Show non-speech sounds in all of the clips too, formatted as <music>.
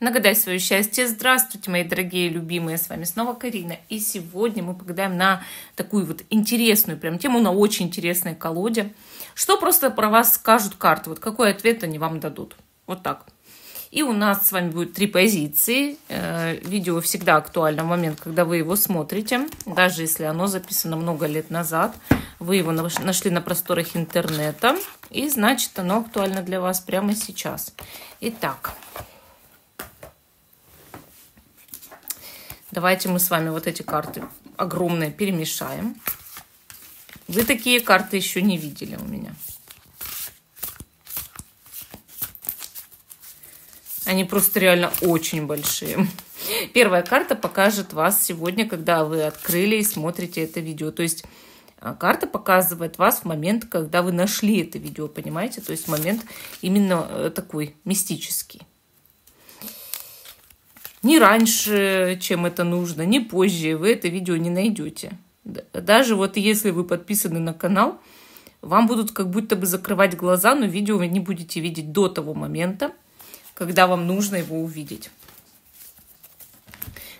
Нагадай свое счастье. Здравствуйте, мои дорогие любимые. С вами снова Карина. И сегодня мы погадаем на такую вот интересную прям тему, на очень интересной колоде. Что просто про вас скажут карты? Вот какой ответ они вам дадут? Вот так. И у нас с вами будет три позиции. Э, видео всегда актуально в момент, когда вы его смотрите. Даже если оно записано много лет назад. Вы его нашли на просторах интернета. И значит, оно актуально для вас прямо сейчас. Итак, Давайте мы с вами вот эти карты огромные перемешаем. Вы такие карты еще не видели у меня. Они просто реально очень большие. Первая карта покажет вас сегодня, когда вы открыли и смотрите это видео. То есть а, карта показывает вас в момент, когда вы нашли это видео, понимаете? То есть момент именно э, такой мистический. Ни раньше, чем это нужно, ни позже вы это видео не найдете. Даже вот если вы подписаны на канал, вам будут как будто бы закрывать глаза, но видео вы не будете видеть до того момента, когда вам нужно его увидеть.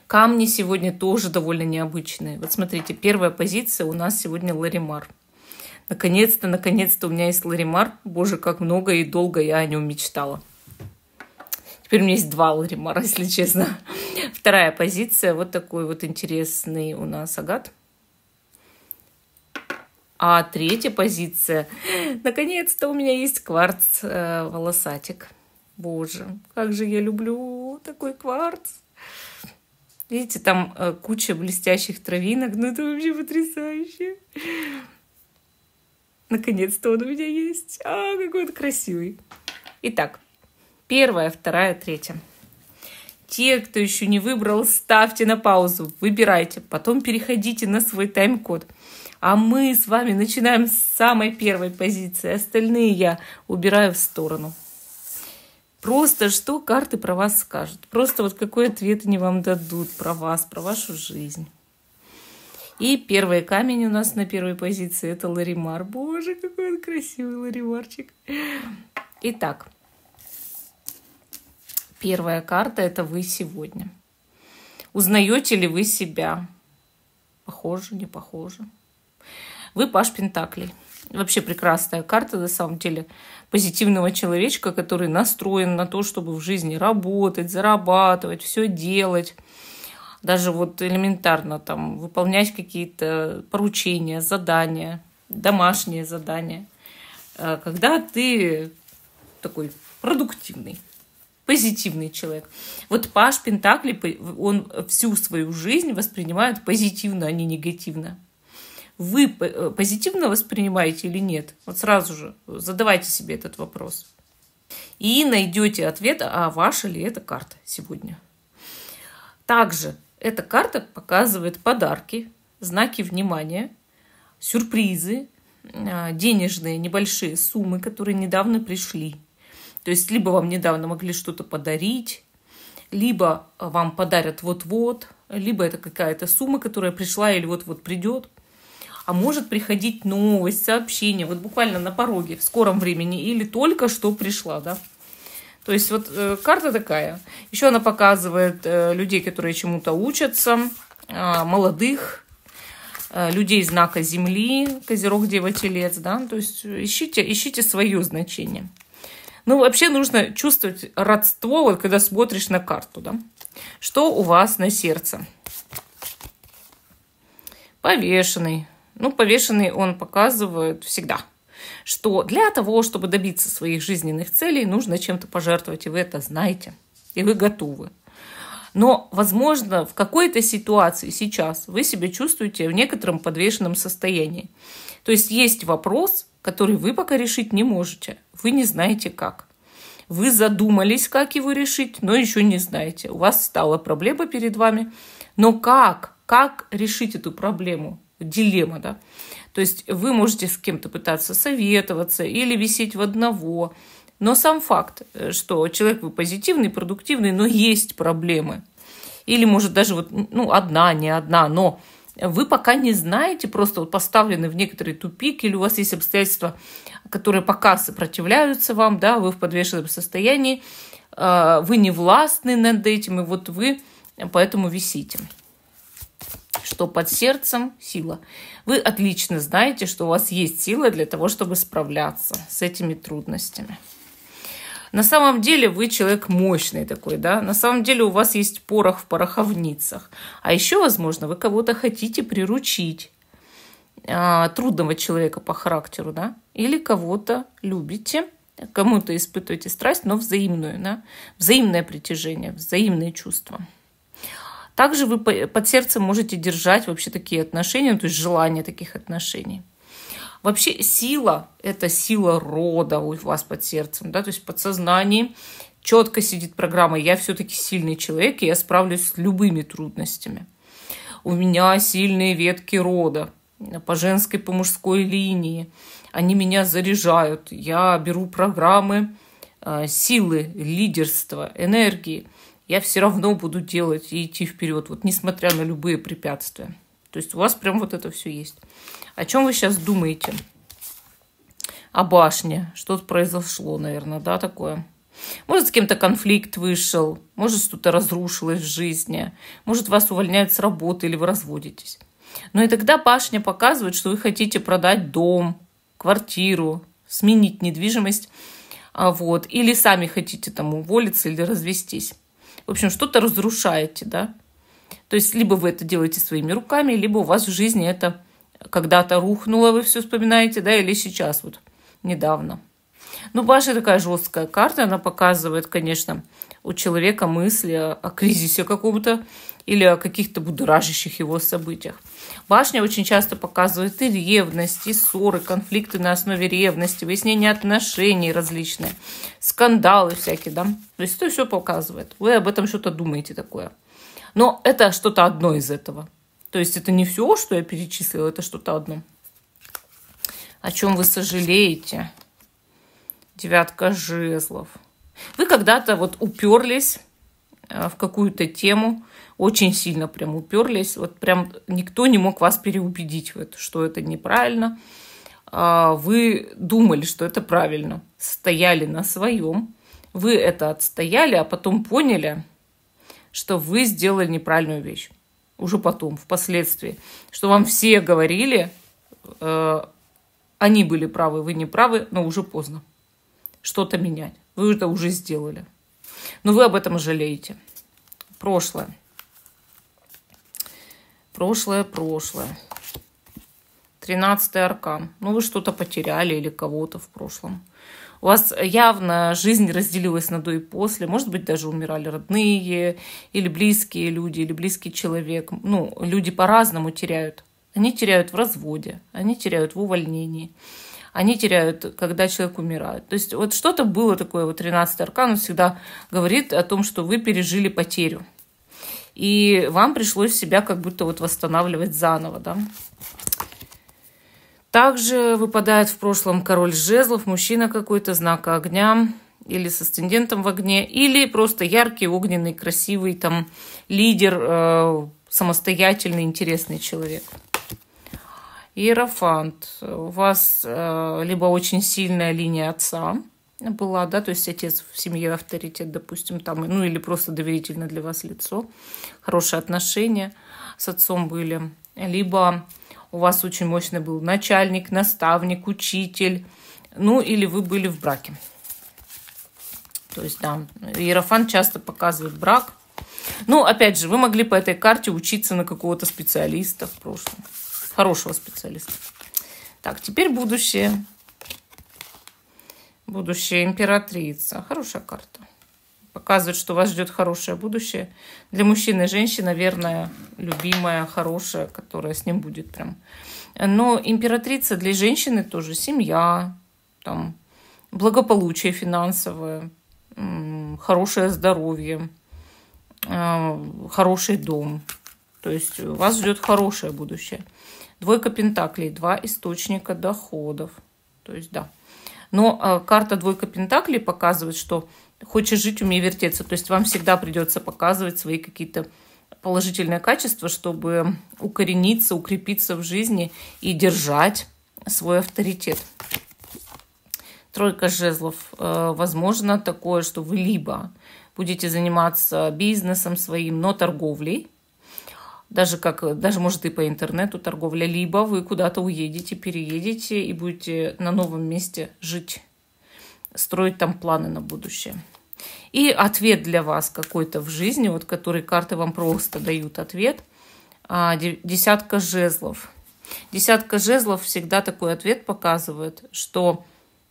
Камни сегодня тоже довольно необычные. Вот смотрите, первая позиция у нас сегодня ларимар. Наконец-то, наконец-то у меня есть ларимар. Боже, как много и долго я о нем мечтала. Теперь у меня есть два Ларимара, <laughs> если честно. Вторая позиция. Вот такой вот интересный у нас агат. А третья позиция. Наконец-то у меня есть кварц э, волосатик. Боже, как же я люблю такой кварц. Видите, там э, куча блестящих травинок. Ну, это вообще потрясающе. Наконец-то он у меня есть. А, какой он красивый. Итак, Первая, вторая, третья. Те, кто еще не выбрал, ставьте на паузу, выбирайте, потом переходите на свой тайм-код. А мы с вами начинаем с самой первой позиции, остальные я убираю в сторону. Просто что карты про вас скажут. Просто вот какой ответ они вам дадут про вас, про вашу жизнь. И первый камень у нас на первой позиции – это Ларимар. Боже, какой он красивый Ларимарчик. Итак, Первая карта – это вы сегодня. Узнаете ли вы себя? Похоже, не похоже. Вы паш Пентаклей. Вообще прекрасная карта, на самом деле, позитивного человечка, который настроен на то, чтобы в жизни работать, зарабатывать, все делать. Даже вот элементарно там выполнять какие-то поручения, задания, домашние задания. Э, когда ты такой продуктивный позитивный человек. Вот Паш Пентакли, он всю свою жизнь воспринимает позитивно, а не негативно. Вы э, позитивно воспринимаете или нет? Вот сразу же задавайте себе этот вопрос. И найдете ответ, а ваша ли эта карта сегодня. Также эта карта показывает подарки, знаки внимания, сюрпризы, а, денежные небольшие суммы, которые недавно пришли – то есть либо вам недавно могли что-то подарить, либо э, вам подарят вот-вот, либо это какая-то сумма, которая пришла или вот-вот придет. А может приходить новость, сообщение, вот буквально на пороге, в скором времени, или только что пришла, да. То есть вот э, карта такая. Еще она показывает э, людей, которые чему-то учатся, э, молодых, э, людей знака Земли, Козерог, Дева, Телец, да. То есть ищите, ищите свое значение. Ну, вообще нужно чувствовать родство, вот когда смотришь на карту, да. Что у вас на сердце? Повешенный. Ну, повешенный он показывает всегда, что для того, чтобы добиться своих жизненных целей, нужно чем-то пожертвовать, и вы это знаете, и вы готовы. Но, возможно, в какой-то ситуации сейчас вы себя чувствуете в некотором подвешенном состоянии. То есть есть вопрос, который вы пока решить не можете. Вы не знаете как. Вы задумались, как его решить, но еще не знаете. У вас стала проблема перед вами. Но как? Как решить эту проблему? Дилемма, да? То есть вы можете с кем-то пытаться советоваться или висеть в одного. Но сам факт, э, что человек вы позитивный, продуктивный, но есть проблемы. Или, может, даже вот, ну, одна, не одна, но вы пока не знаете, просто вот поставлены в некоторый тупик, или у вас есть обстоятельства, которые пока сопротивляются вам, да, вы в подвешенном состоянии, а, вы не властны над этим, и вот вы поэтому висите что под сердцем сила. Вы отлично знаете, что у вас есть сила для того, чтобы справляться с этими трудностями на самом деле вы человек мощный такой, да, на самом деле у вас есть порох в пороховницах. А еще, возможно, вы кого-то хотите приручить, а, трудного человека по характеру, да, или кого-то любите, кому-то испытываете страсть, но взаимную, да, взаимное притяжение, взаимные чувства. Также вы под сердцем можете держать вообще такие отношения, ну, то есть желание таких отношений. Вообще сила – это сила рода у вас под сердцем, да, то есть в подсознании четко сидит программа «я все-таки сильный человек, и я справлюсь с любыми трудностями». У меня сильные ветки рода по женской, по мужской линии. Они меня заряжают. Я беру программы а, силы, лидерства, энергии. Я все равно буду делать и идти вперед, вот несмотря на любые препятствия. То есть у вас прям вот это все есть. О чем вы сейчас думаете? О башне. Что-то произошло, наверное, да, такое. Может, с кем-то конфликт вышел, может, что-то разрушилось в жизни, может, вас увольняют с работы или вы разводитесь. Но ну и тогда башня показывает, что вы хотите продать дом, квартиру, сменить недвижимость, а, вот, или сами хотите там уволиться или развестись. В общем, что-то разрушаете, да, то есть либо вы это делаете своими руками, либо у вас в жизни это когда-то рухнуло, вы все вспоминаете, да, или сейчас вот недавно. Ну, Баша такая жесткая карта, она показывает, конечно, у человека мысли о кризисе каком-то или о каких-то будоражащих его событиях. Башня очень часто показывает и ревность, и ссоры, конфликты на основе ревности, выяснение отношений различные, скандалы всякие, да. То есть это все показывает. Вы об этом что-то думаете такое. Но это что-то одно из этого. То есть это не все, что я перечислила, это что-то одно. О чем вы сожалеете? Девятка жезлов. Вы когда-то вот уперлись э, в какую-то тему, очень сильно прям уперлись, вот прям никто не мог вас переубедить, в это, что это неправильно. А, вы думали, что это правильно, стояли на своем, вы это отстояли, а потом поняли – что вы сделали неправильную вещь. Уже потом, впоследствии. Что вам все говорили, э, они были правы, вы не правы, но уже поздно. Что-то менять. Вы это уже сделали. Но вы об этом жалеете. Прошлое. Прошлое, прошлое. Тринадцатый аркан. Ну, вы что-то потеряли или кого-то в прошлом. У вас явно жизнь разделилась на до и после. Может быть, даже умирали родные или близкие люди, или близкий человек. Ну, люди по-разному теряют. Они теряют в разводе, они теряют в увольнении, они теряют, когда человек умирает. То есть вот что-то было такое, вот 13-й аркан, он всегда говорит о том, что вы пережили потерю. И вам пришлось себя как будто вот восстанавливать заново, да. Также выпадает в прошлом король жезлов, мужчина какой-то, знака огня или с асцендентом в огне, или просто яркий, огненный, красивый там лидер, э, самостоятельный, интересный человек. Иерофант. У вас э, либо очень сильная линия отца была, да, то есть отец в семье авторитет, допустим, там, ну или просто доверительно для вас лицо, хорошие отношения с отцом были, либо у вас очень мощный был начальник, наставник, учитель, ну или вы были в браке. То есть, да, Иерофан часто показывает брак. Ну, опять же, вы могли по этой карте учиться на какого-то специалиста в прошлом. Хорошего специалиста. Так, теперь будущее. Будущая императрица. Хорошая карта показывает, что вас ждет хорошее будущее. Для мужчины и женщины, верная, любимая, хорошая, которая с ним будет прям. Но императрица для женщины тоже семья, там, благополучие финансовое, хорошее здоровье, э, хороший дом. То есть вас ждет хорошее будущее. Двойка пентаклей, два источника доходов. То есть да. Но э, карта двойка пентаклей показывает, что хочешь жить, умей вертеться. То есть вам всегда придется показывать свои какие-то положительные качества, чтобы укорениться, укрепиться в жизни и держать свой авторитет. Тройка жезлов. Э, возможно такое, что вы либо будете заниматься бизнесом своим, но торговлей, даже как, даже может и по интернету торговля, либо вы куда-то уедете, переедете и будете на новом месте жить строить там планы на будущее. И ответ для вас какой-то в жизни, вот который карты вам просто дают ответ. А, десятка жезлов. Десятка жезлов всегда такой ответ показывает, что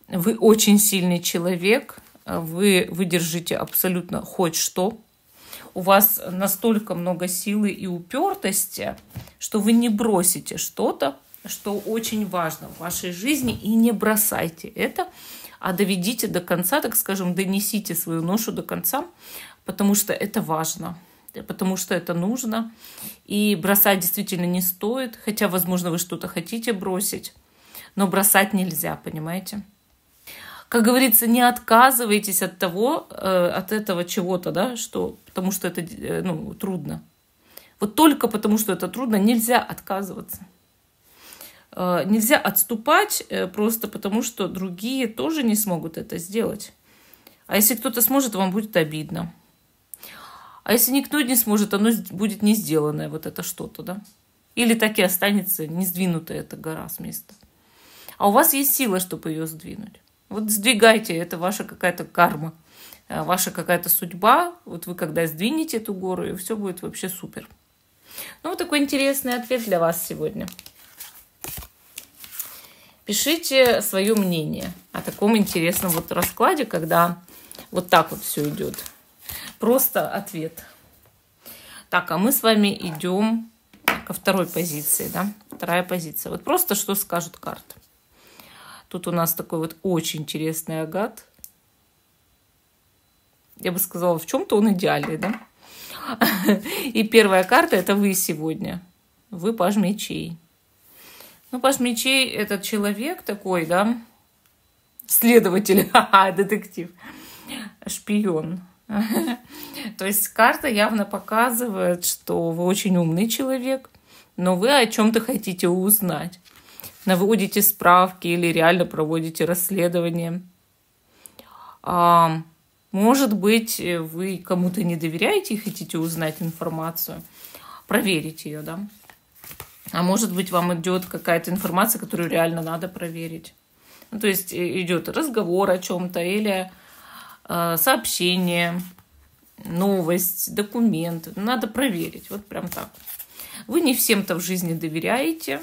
вы очень сильный человек, вы выдержите абсолютно хоть что. У вас настолько много силы и упертости, что вы не бросите что-то, что очень важно в вашей жизни, и не бросайте это а доведите до конца, так скажем, донесите свою ношу до конца, потому что это важно потому что это нужно. И бросать действительно не стоит, хотя, возможно, вы что-то хотите бросить, но бросать нельзя, понимаете? Как говорится, не отказывайтесь от того, э, от этого чего-то, да, что, потому что это э, ну, трудно. Вот только потому, что это трудно, нельзя отказываться. Э, нельзя отступать э, просто потому, что другие тоже не смогут это сделать. А если кто-то сможет, вам будет обидно. А если никто не сможет, оно будет не сделанное, вот это что-то, да? Или так и останется не сдвинутая эта гора с места. А у вас есть сила, чтобы ее сдвинуть. Вот сдвигайте, это ваша какая-то карма, э, ваша какая-то судьба. Вот вы когда сдвинете эту гору, и все будет вообще супер. Ну, вот такой интересный ответ для вас сегодня. Пишите свое мнение о таком интересном вот раскладе, когда вот так вот все идет. Просто ответ. Так, а мы с вами идем ко второй позиции, да? Вторая позиция. Вот просто что скажут карты. Тут у нас такой вот очень интересный агат. Я бы сказала, в чем-то он идеальный, да? <laughs> И первая карта – это вы сегодня. Вы паж мечей. Ну, Паш Мечей – это человек такой, да, следователь, <laughs> детектив, шпион. <laughs> То есть карта явно показывает, что вы очень умный человек, но вы о чем-то хотите узнать. Наводите справки или реально проводите расследование. А, может быть, вы кому-то не доверяете и хотите узнать информацию. Проверить ее, да. А может быть, вам идет какая-то информация, которую реально надо проверить. Ну, то есть идет разговор о чем-то или э, сообщение, новость, документ. Надо проверить. Вот прям так. Вы не всем-то в жизни доверяете,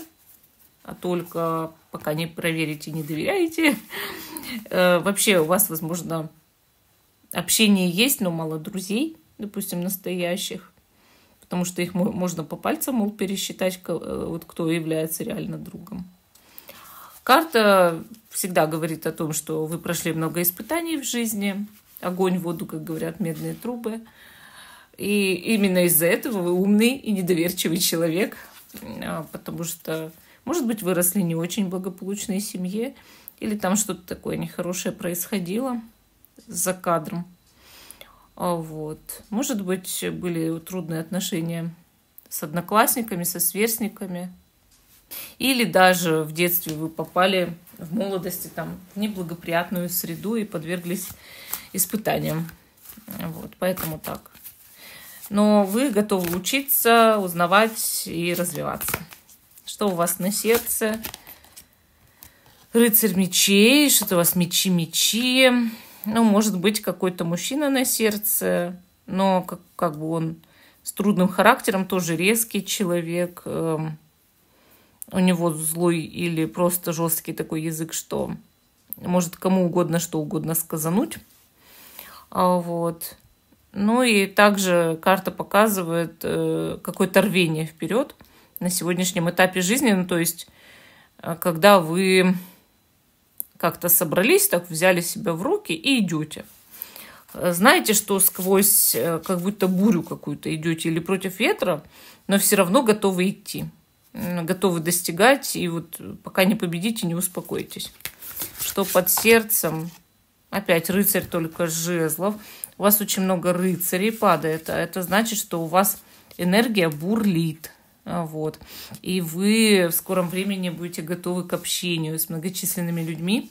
а только пока не проверите, не доверяете. Э, вообще у вас, возможно, общение есть, но мало друзей, допустим, настоящих потому что их можно по пальцам мол, пересчитать, э, вот кто является реально другом. Карта всегда говорит о том, что вы прошли много испытаний в жизни, огонь, воду, как говорят, медные трубы. И именно из-за этого вы умный и недоверчивый человек, а, потому что, может быть, выросли не очень благополучной семье, или там что-то такое нехорошее происходило за кадром. А, вот. Может быть, были трудные отношения с одноклассниками, со сверстниками. Или даже в детстве вы попали в молодости там, в неблагоприятную среду и подверглись испытаниям. Вот, поэтому так. Но вы готовы учиться, узнавать и развиваться. Что у вас на сердце? Рыцарь мечей, что-то у вас мечи-мечи ну, может быть, какой-то мужчина на сердце, но как, как бы он с трудным характером, тоже резкий человек, эм, у него злой или просто жесткий такой язык, что может кому угодно что угодно сказануть. А, вот. Ну и также карта показывает э, какое-то рвение вперед на сегодняшнем этапе жизни, ну, то есть э, когда вы как-то собрались, так взяли себя в руки и идете. Э, знаете, что сквозь э, как будто бурю какую-то идете или против ветра, но все равно готовы идти, готовы достигать, и вот э, пока не победите, не успокойтесь. Что под сердцем? Опять рыцарь только жезлов. У вас очень много рыцарей падает, а это значит, что у вас энергия бурлит. А, вот. И вы в скором времени будете готовы к общению с многочисленными людьми,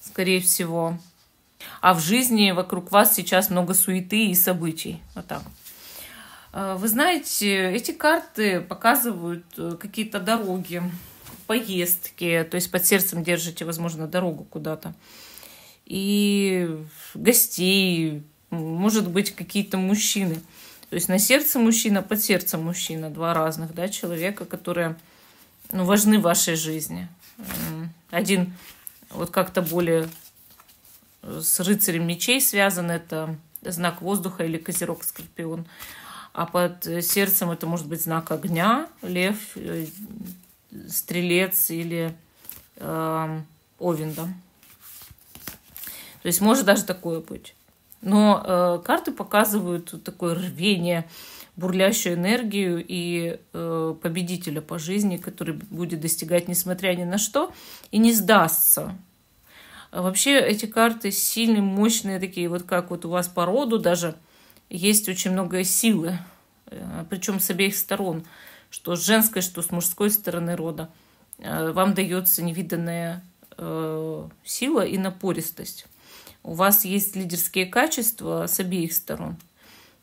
скорее всего. А в жизни вокруг вас сейчас много суеты и событий. Вот так. А, вы знаете, эти карты показывают э, какие-то дороги, поездки. То есть под сердцем держите, возможно, дорогу куда-то. И гостей, может быть, какие-то мужчины – то есть на сердце мужчина, под сердцем мужчина. Два разных да, человека, которые ну, важны в вашей жизни. Один вот как-то более э, с рыцарем мечей связан. Это знак воздуха или козерог, скорпион. А под сердцем это может быть знак огня, лев, э, стрелец или э, овен. Да? То есть может даже такое быть. Но э, карты показывают такое рвение, бурлящую энергию и э, победителя по жизни, который будет достигать несмотря ни на что и не сдастся. вообще эти карты сильные, мощные такие, вот как вот у вас по роду даже есть очень много силы, э, причем с обеих сторон, что с женской, что с мужской стороны рода. Э, вам дается невиданная э, сила и напористость у вас есть лидерские качества с обеих сторон.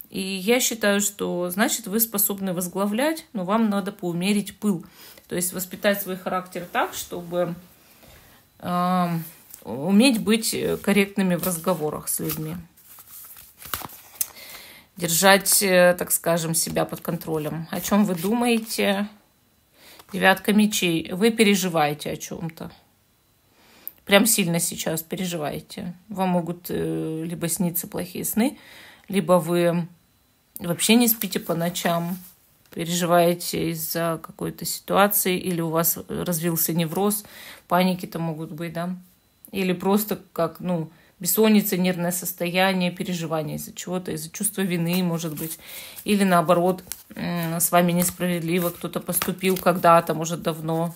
И я считаю, что значит вы способны возглавлять, но вам надо поумерить пыл. То есть воспитать свой характер так, чтобы э, уметь быть корректными в разговорах с людьми. Держать, э, так скажем, себя под контролем. О чем вы думаете? Девятка мечей. Вы переживаете о чем-то прям сильно сейчас переживаете. Вам могут э, либо сниться плохие сны, либо вы вообще не спите по ночам, переживаете из-за какой-то ситуации, или у вас развился невроз, паники-то могут быть, да? Или просто как, ну, бессонница, нервное состояние, переживания из-за чего-то, из-за чувства вины, может быть. Или наоборот, с вами несправедливо кто-то поступил когда-то, может, давно,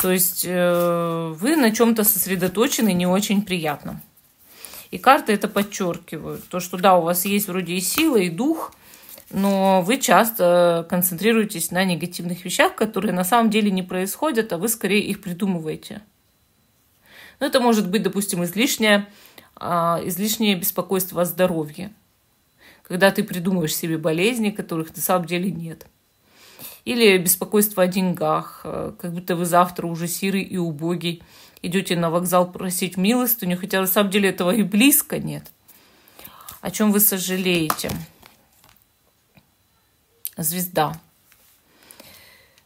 то есть э, вы на чем-то сосредоточены, не очень приятно. И карты это подчеркивают. То, что да, у вас есть вроде и сила, и дух, но вы часто концентрируетесь на негативных вещах, которые на самом деле не происходят, а вы скорее их придумываете. Но ну, это может быть, допустим, излишнее, а, излишнее беспокойство о здоровье, когда ты придумываешь себе болезни, которых на самом деле нет – или беспокойство о деньгах, э, как будто вы завтра уже сирый и убогий, идете на вокзал просить милостыню, хотя на самом деле этого и близко нет. О чем вы сожалеете? Звезда.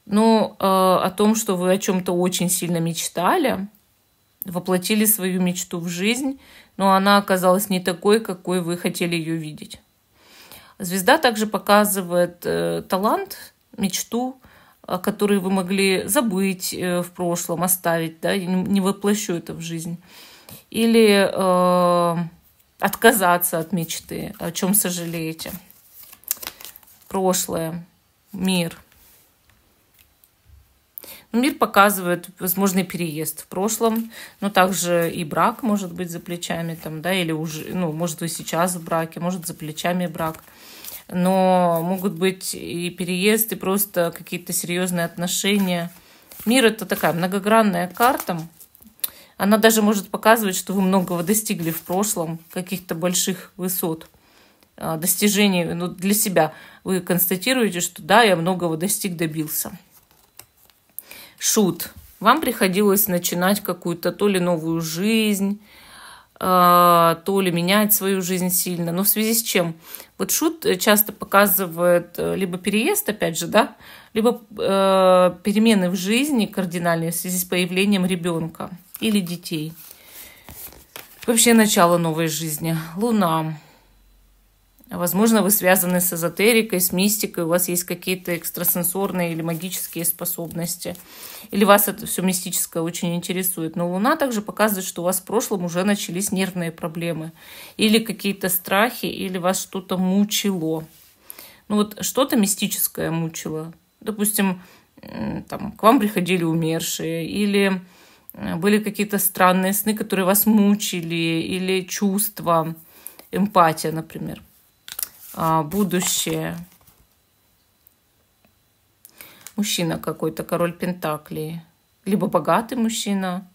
Ну, э, о том, что вы о чем-то очень сильно мечтали, воплотили свою мечту в жизнь, но она оказалась не такой, какой вы хотели ее видеть. Звезда также показывает э, талант мечту, э, которые вы могли забыть э, в прошлом, оставить, да, не воплощу это в жизнь. Или э, отказаться от мечты, о чем сожалеете. Прошлое, мир. Ну, мир показывает возможный переезд в прошлом, но также и брак может быть за плечами, там, да, или уже, ну, может, вы сейчас в браке, может, за плечами брак но могут быть и переезды, и просто какие-то серьезные отношения. Мир это такая многогранная карта. Она даже может показывать, что вы многого достигли в прошлом, каких-то больших высот, а, достижений ну, для себя. Вы констатируете, что да, я многого достиг, добился. Шут. Вам приходилось начинать какую-то то ли новую жизнь, а, то ли менять свою жизнь сильно. Но в связи с чем? Вот Шут э, часто показывает э, либо переезд, опять же, да, либо э, перемены в жизни кардинальные в связи с появлением ребенка или детей. Вообще начало новой жизни. Луна. Возможно, вы связаны с эзотерикой, с мистикой, у вас есть какие-то экстрасенсорные или магические способности, или вас это все мистическое очень интересует. Но Луна также показывает, что у вас в прошлом уже начались нервные проблемы, или какие-то страхи, или вас что-то мучило. Ну вот что-то мистическое мучило. Допустим, там, к вам приходили умершие, или э, были какие-то странные сны, которые вас мучили, или чувства, эмпатия, например. А, будущее. Мужчина какой-то, король Пентаклей. Либо богатый мужчина,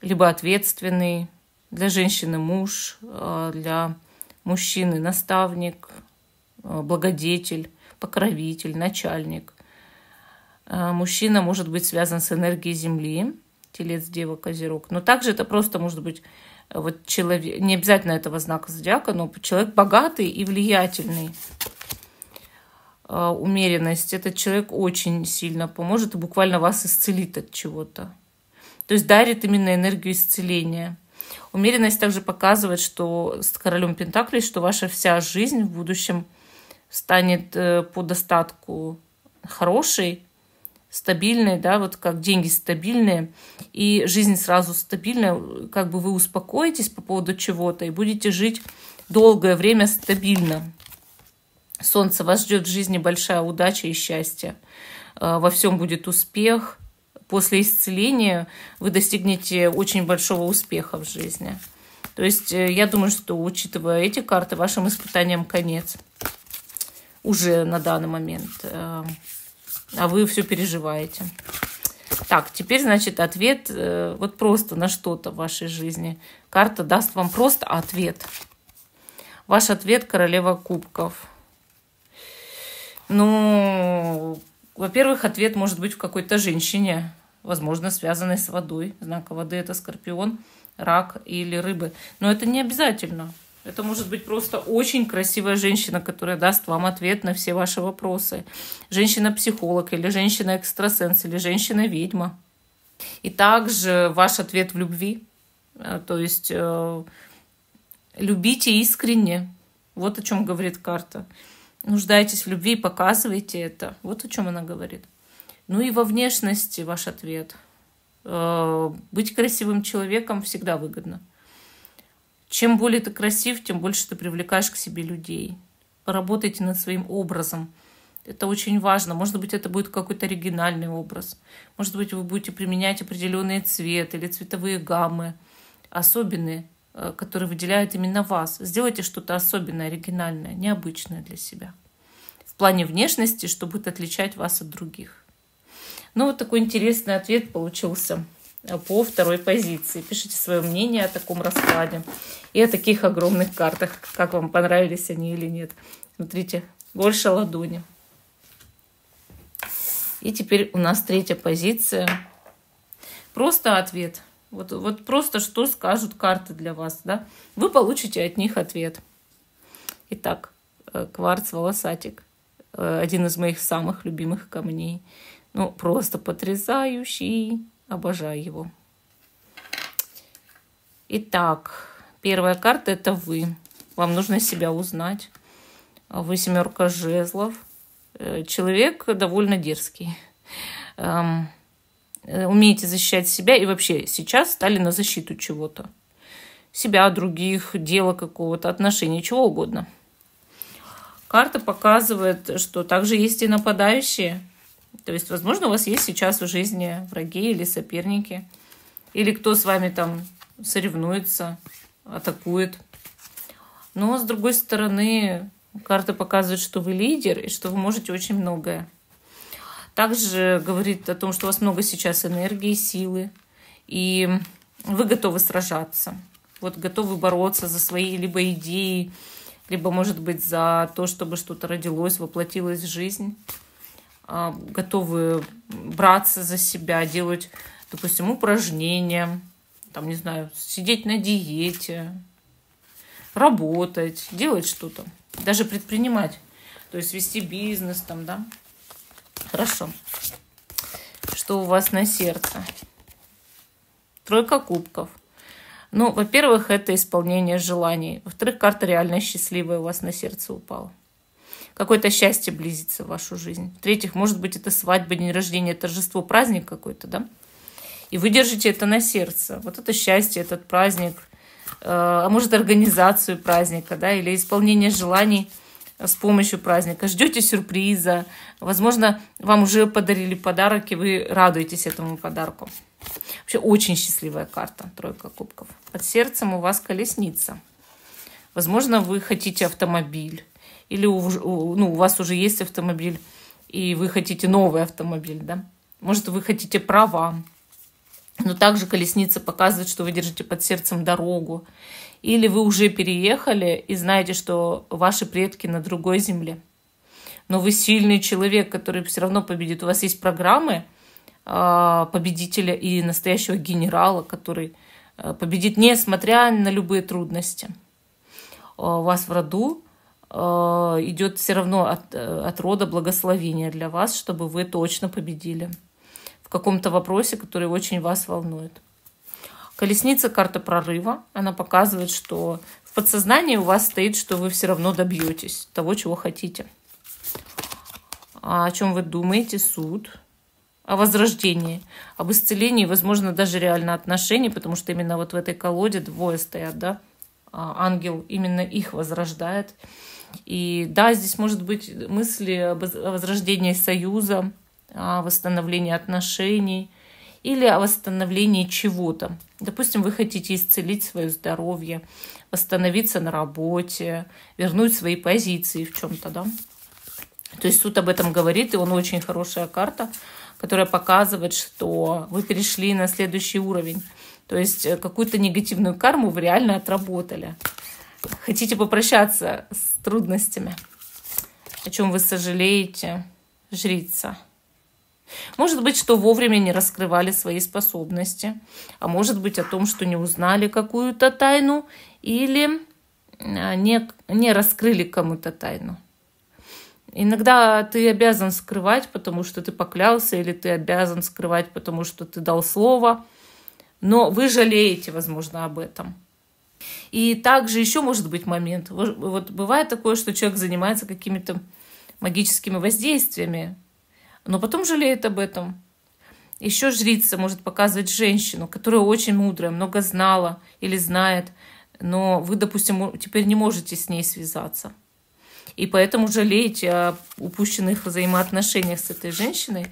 либо ответственный. Для женщины муж, а, для мужчины наставник, а, благодетель, покровитель, начальник. Мужчина может быть связан с энергией Земли, телец, дева, козерог. Но также это просто может быть вот человек, не обязательно этого знака зодиака, но человек богатый и влиятельный. А, умеренность. Этот человек очень сильно поможет и буквально вас исцелит от чего-то. То есть дарит именно энергию исцеления. Умеренность также показывает, что с королем Пентаклей, что ваша вся жизнь в будущем станет э, по достатку хорошей, стабильной, да, вот как деньги стабильные, и жизнь сразу стабильная, как бы вы успокоитесь по поводу чего-то и будете жить долгое время стабильно. Солнце вас ждет в жизни большая удача и счастье. А, во всем будет успех. После исцеления вы достигнете очень большого успеха в жизни. То есть э, я думаю, что учитывая эти карты, вашим испытаниям конец уже на данный момент. Э, а вы все переживаете. Так, теперь, значит, ответ э, вот просто на что-то в вашей жизни. Карта даст вам просто ответ. Ваш ответ королева кубков. Ну, во-первых, ответ может быть в какой-то женщине, возможно, связанной с водой. Знака воды – это скорпион, рак или рыбы. Но это не обязательно. Это может быть просто очень красивая женщина, которая даст вам ответ на все ваши вопросы. Женщина-психолог или женщина-экстрасенс или женщина-ведьма. И также ваш ответ в любви. Э, то есть э, любите искренне. Вот о чем говорит карта. Нуждаетесь в любви и показывайте это. Вот о чем она говорит. Ну и во внешности ваш ответ. Э, быть красивым человеком всегда выгодно. Чем более ты красив, тем больше ты привлекаешь к себе людей. Поработайте над своим образом. Это очень важно. Может быть, это будет какой-то оригинальный образ. Может быть, вы будете применять определенные цветы или цветовые гаммы особенные, э, которые выделяют именно вас. Сделайте что-то особенное, оригинальное, необычное для себя. В плане внешности, что будет отличать вас от других. Ну, вот такой интересный ответ получился. Э, по второй позиции. Пишите свое мнение о таком раскладе и о таких огромных картах, как вам понравились они или нет. Смотрите, больше ладони. И теперь у нас третья позиция. Просто ответ. Вот, вот просто что скажут карты для вас, да? Вы получите от них ответ. Итак, э, кварц волосатик. Э, один из моих самых любимых камней. Ну, просто потрясающий. Обожаю его. Итак, первая карта – это вы. Вам нужно себя узнать. Вы семерка жезлов. Э, человек довольно дерзкий. Эм, э, умеете защищать себя и вообще сейчас стали на защиту чего-то. Себя, других, дела какого-то, отношений, чего угодно. Карта показывает, что также есть и нападающие – то есть, возможно, у вас есть сейчас в жизни враги или соперники, или кто с вами там соревнуется, атакует. Но, с другой стороны, карта показывает, что вы лидер и что вы можете очень многое. Также говорит о том, что у вас много сейчас энергии, силы, и вы готовы сражаться. Вот готовы бороться за свои либо идеи, либо, может быть, за то, чтобы что-то родилось, воплотилось в жизнь. А, готовы браться за себя, делать, допустим, упражнения, там, не знаю, сидеть на диете, работать, делать что-то, даже предпринимать, то есть вести бизнес там, да. Хорошо. Что у вас на сердце? Тройка кубков. Ну, во-первых, это исполнение желаний. Во-вторых, карта реально счастливая у вас на сердце упала какое-то счастье близится в вашу жизнь. В-третьих, может быть, это свадьба, день рождения, торжество, праздник какой-то, да? И вы держите это на сердце. Вот это счастье, этот праздник, э, а может, организацию праздника, да, или исполнение желаний – с помощью праздника. Ждете сюрприза. Возможно, вам уже подарили подарок, и вы радуетесь этому подарку. Вообще очень счастливая карта, тройка кубков. Под сердцем у вас колесница. Возможно, вы хотите автомобиль или у, у, ну, у вас уже есть автомобиль, и вы хотите новый автомобиль, да? Может, вы хотите права. Но также колесница показывает, что вы держите под сердцем дорогу. Или вы уже переехали и знаете, что ваши предки на другой земле. Но вы сильный человек, который все равно победит. У вас есть программы а, победителя и настоящего генерала, который а, победит, несмотря на любые трудности. А, у вас в роду Э, идет все равно от, э, от рода благословения для вас, чтобы вы точно победили в каком-то вопросе, который очень вас волнует. Колесница карта прорыва, она показывает, что в подсознании у вас стоит, что вы все равно добьетесь того, чего хотите. А о чем вы думаете? Суд. О возрождении, об исцелении, возможно, даже реально отношений, потому что именно вот в этой колоде двое стоят, да? А ангел именно их возрождает. И да, здесь может быть мысли о возрождении союза, о восстановлении отношений или о восстановлении чего-то. Допустим, вы хотите исцелить свое здоровье, восстановиться на работе, вернуть свои позиции в чем-то, да. То есть суд об этом говорит, и он очень хорошая карта, которая показывает, что вы перешли на следующий уровень. То есть э, какую-то негативную карму вы реально отработали. Хотите попрощаться с трудностями, о чем вы сожалеете, жрица. Может быть, что вовремя не раскрывали свои способности, а может быть о том, что не узнали какую-то тайну или а, не, не раскрыли кому-то тайну. Иногда ты обязан скрывать, потому что ты поклялся, или ты обязан скрывать, потому что ты дал слово. Но вы жалеете, возможно, об этом. И также еще может быть момент. Вот бывает такое, что человек занимается какими-то магическими воздействиями, но потом жалеет об этом. Еще жрица может показывать женщину, которая очень мудрая, много знала или знает, но вы, допустим, теперь не можете с ней связаться. И поэтому жалеете о упущенных взаимоотношениях с этой женщиной,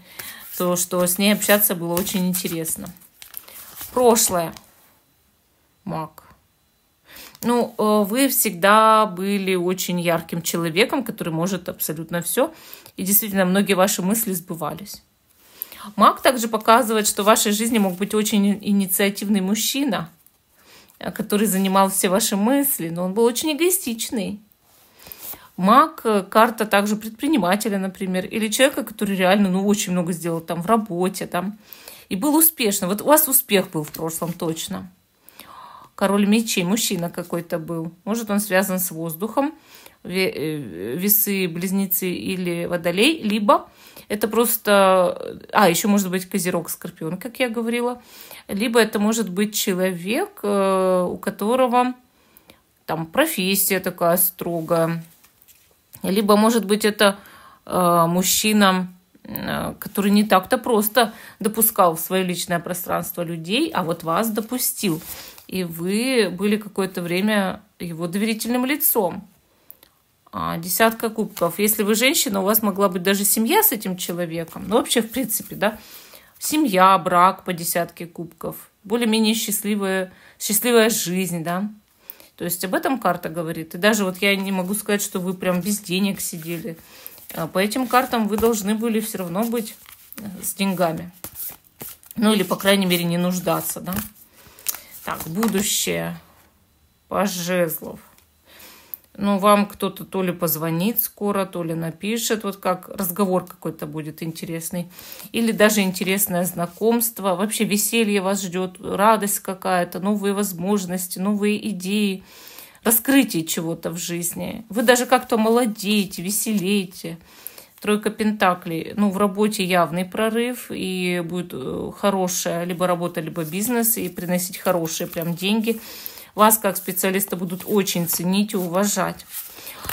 то, что с ней общаться было очень интересно. Прошлое. Маг. Ну, э, вы всегда были очень ярким человеком, который может абсолютно все. И действительно, многие ваши мысли сбывались. Маг также показывает, что в вашей жизни мог быть очень инициативный мужчина, э, который занимал все ваши мысли, но он был очень эгоистичный. Маг, э, карта также предпринимателя, например, или человека, который реально, ну, очень много сделал там в работе, там, и был успешным. Вот у вас успех был в прошлом точно король мечей, мужчина какой-то был. Может, он связан с воздухом, э, весы, близнецы или водолей, либо это просто... А, еще может быть козерог, скорпион, как я говорила. Либо это может быть человек, э, у которого там профессия такая строгая. Либо, может быть, это э, мужчина, который не так-то просто допускал в свое личное пространство людей, а вот вас допустил и вы были какое-то время его доверительным лицом. А, десятка кубков. Если вы женщина, у вас могла быть даже семья с этим человеком. Ну, вообще, в принципе, да. Семья, брак по десятке кубков. Более-менее счастливая, счастливая жизнь, да. То есть об этом карта говорит. И даже вот я не могу сказать, что вы прям без денег сидели. А, по этим картам вы должны были все равно быть э, с деньгами. Ну или, по крайней мере, не нуждаться, да. Так, будущее Паш Жезлов. Ну, вам кто-то то ли позвонит скоро, то ли напишет. Вот как разговор какой-то будет интересный. Или даже интересное знакомство. Вообще веселье вас ждет, радость какая-то, новые возможности, новые идеи. Раскрытие чего-то в жизни. Вы даже как-то молодеете, веселеете. Тройка Пентаклей. Ну, в работе явный прорыв, и будет э, хорошая либо работа, либо бизнес, и приносить хорошие прям деньги. Вас, как специалиста, будут очень ценить и уважать.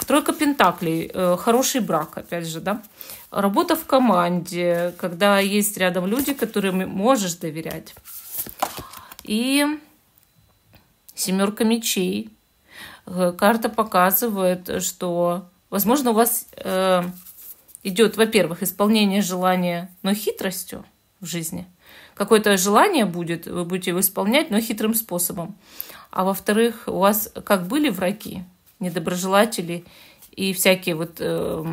Тройка Пентаклей. Э, хороший брак, опять же, да. Работа в команде, когда есть рядом люди, которым можешь доверять. И семерка мечей. Э, карта показывает, что, возможно, у вас идет, во-первых, исполнение желания, но хитростью в жизни. Какое-то желание будет, вы будете его исполнять, но хитрым способом. А во-вторых, у вас как были враги, недоброжелатели и всякие вот э,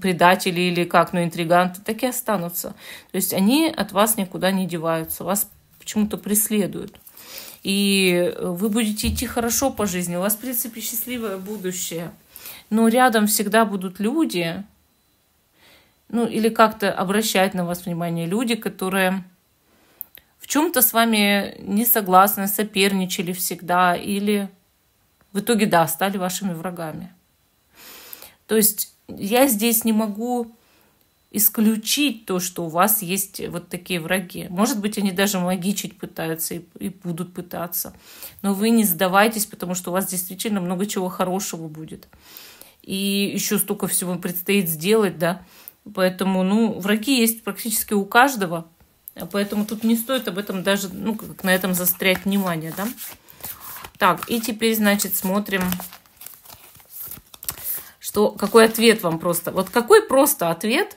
предатели или как, ну, интриганты, так и останутся. То есть они от вас никуда не деваются, вас почему-то преследуют. И вы будете идти хорошо по жизни, у вас, в принципе, счастливое будущее – но «Ну, рядом всегда будут люди, ну или как-то обращать на вас внимание люди, которые в чем-то с вами не согласны, соперничали всегда или в итоге, да, стали вашими врагами. То есть я здесь не могу исключить то, что у вас есть вот такие враги. Может быть, они даже магичить пытаются и, и будут пытаться. Но вы не сдавайтесь, потому что у вас действительно много чего хорошего будет и еще столько всего предстоит сделать, да. Поэтому, ну, враги есть практически у каждого, а поэтому тут не стоит об этом даже, ну, как на этом застрять внимание, да. Так, и теперь, значит, смотрим, что, какой ответ вам просто, вот какой просто ответ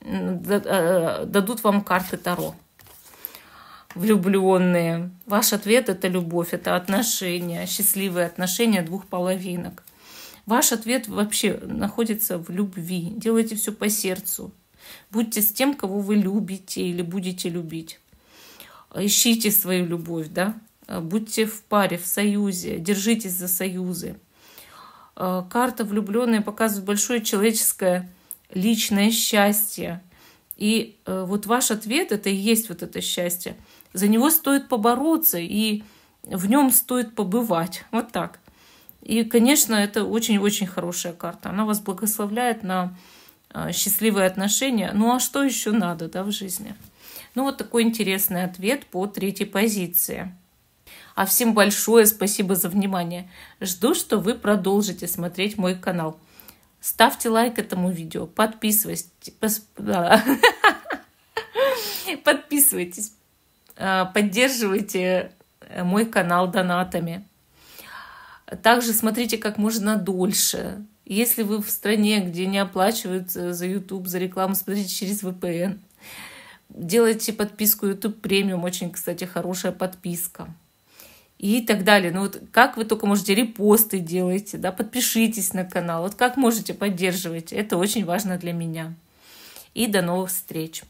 э, дадут вам карты Таро влюбленные. Ваш ответ – это любовь, это отношения, счастливые отношения двух половинок. Ваш ответ вообще находится в любви. Делайте все по сердцу. Будьте с тем, кого вы любите или будете любить. Ищите свою любовь, да? Будьте в паре, в союзе, держитесь за союзы. Э, карта влюбленная показывает большое человеческое личное счастье. И э, вот ваш ответ это и есть вот это счастье. За него стоит побороться и в нем стоит побывать. Вот так. И, конечно, это очень-очень хорошая карта. Она вас благословляет на а, счастливые отношения. Ну а что еще надо да, в жизни? Ну вот такой интересный ответ по третьей позиции. А всем большое спасибо за внимание. Жду, что вы продолжите смотреть мой канал. Ставьте лайк этому видео, подписывайтесь, <laughs> подписывайтесь, а, поддерживайте э, мой канал донатами. Также смотрите как можно дольше. Если вы в стране, где не оплачивают э, за YouTube, за рекламу, смотрите через VPN. Делайте подписку YouTube премиум, очень, кстати, хорошая подписка. И так далее. Ну вот как вы только можете репосты делаете, да, подпишитесь на канал. Вот как можете, поддерживайте. Это очень важно для меня. И до новых встреч.